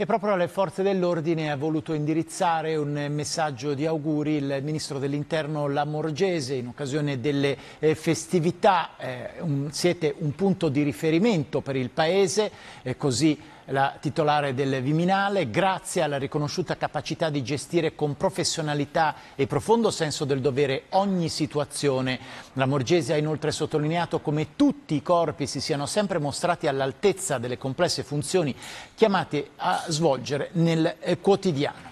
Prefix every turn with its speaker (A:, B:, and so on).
A: E proprio alle forze dell'ordine ha voluto indirizzare un messaggio di auguri il ministro dell'interno Lamorgese in occasione delle eh, festività. Eh, siete un punto di riferimento per il Paese, eh, così la titolare del Viminale, grazie alla riconosciuta capacità di gestire con professionalità e profondo senso del dovere ogni situazione. La Morgese ha inoltre sottolineato come tutti i corpi si siano sempre mostrati all'altezza delle complesse funzioni chiamate a svolgere nel eh, quotidiano.